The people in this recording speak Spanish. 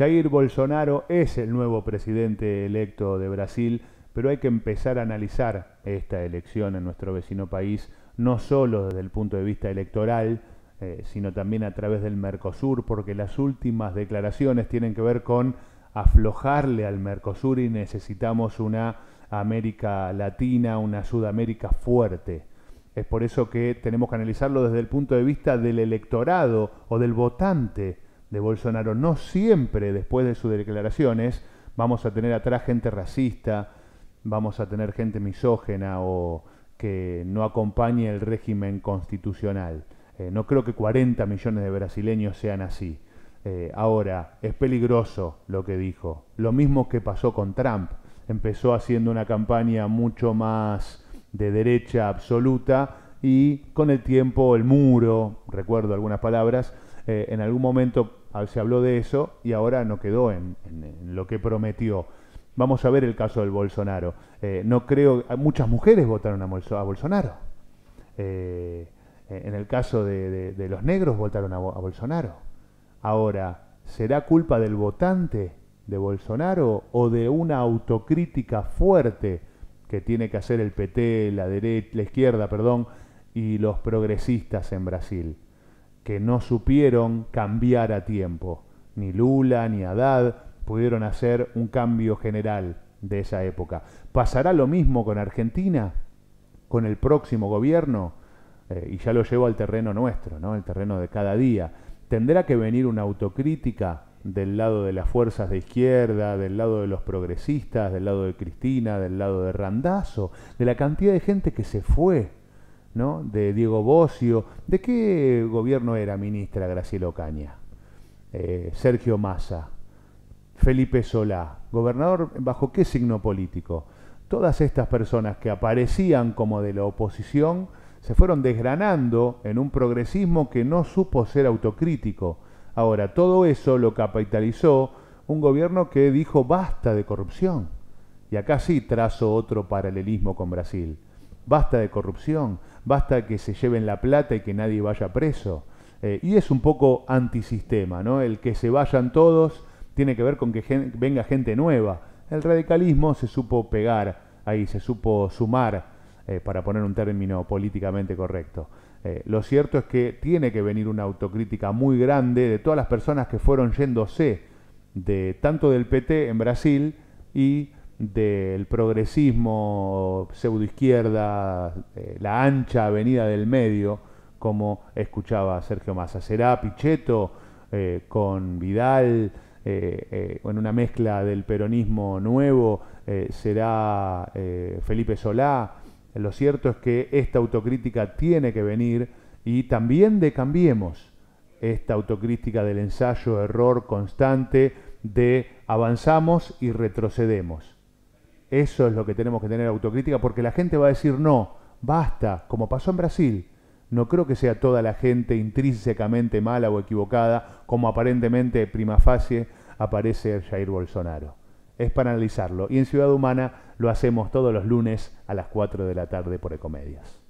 Jair Bolsonaro es el nuevo presidente electo de Brasil, pero hay que empezar a analizar esta elección en nuestro vecino país, no solo desde el punto de vista electoral, eh, sino también a través del Mercosur, porque las últimas declaraciones tienen que ver con aflojarle al Mercosur y necesitamos una América Latina, una Sudamérica fuerte. Es por eso que tenemos que analizarlo desde el punto de vista del electorado o del votante de Bolsonaro. No siempre después de sus declaraciones vamos a tener atrás gente racista, vamos a tener gente misógena o que no acompañe el régimen constitucional. Eh, no creo que 40 millones de brasileños sean así. Eh, ahora, es peligroso lo que dijo. Lo mismo que pasó con Trump. Empezó haciendo una campaña mucho más de derecha absoluta y con el tiempo el muro, recuerdo algunas palabras, eh, en algún momento se habló de eso y ahora no quedó en, lo que prometió. Vamos a ver el caso del Bolsonaro. Eh, no creo, ah, muchas mujeres votaron a, Bolsonaro. Eh, en el caso de, los negros votaron a, a, Bolsonaro. Ahora, ¿será culpa del votante de Bolsonaro o de una autocrítica fuerte que tiene que hacer el PT, la derecha, la izquierda, perdón, y los progresistas en Brasil? que no supieron cambiar a tiempo. Ni Lula ni Haddad pudieron hacer un cambio general de esa época. ¿Pasará lo mismo con Argentina? ¿Con el próximo gobierno? Eh, y ya lo llevo al terreno nuestro, ¿no? El terreno de cada día. ¿Tendrá que venir una autocrítica del lado de las fuerzas de izquierda, del lado de los progresistas, del lado de Cristina, del lado de Randazo, de la cantidad de gente que se fue? de Diego Bocio. ¿De qué gobierno era ministra Graciela Ocaña? Eh, Sergio Massa, Felipe Solá, gobernador bajo qué signo político. Todas estas personas que aparecían como de la oposición se fueron desgranando en un progresismo que no supo ser autocrítico. Ahora, todo eso lo capitalizó un gobierno que dijo basta de corrupción. Y acá sí trazo otro paralelismo con Brasil basta de corrupción, basta que se lleven la plata y que nadie vaya preso. Eh, y es un poco antisistema, ¿no? El que se vayan todos tiene que ver con que venga gente nueva. El radicalismo se supo pegar ahí, se supo sumar, eh, para poner un término políticamente correcto. Eh, lo cierto es que tiene que venir una autocrítica muy grande de todas las personas que fueron yéndose de tanto del PT en Brasil y del progresismo pseudoizquierda, eh, la ancha avenida del medio, como escuchaba Sergio Massa. Será Pichetto eh, con Vidal, eh, en una mezcla del peronismo nuevo, será Felipe Solá. Lo cierto es que esta autocrítica tiene que venir y también de Cambiemos esta autocrítica del ensayo, error constante de avanzamos y retrocedemos eso es lo que tenemos que tener autocrítica, porque la gente va a decir, no, basta, como pasó en Brasil. No creo que sea toda la gente intrínsecamente mala o equivocada, como aparentemente prima facie aparece Jair Bolsonaro. Es para analizarlo. Y en Ciudad Humana lo hacemos todos los lunes a las 4 de la tarde por Ecomedias.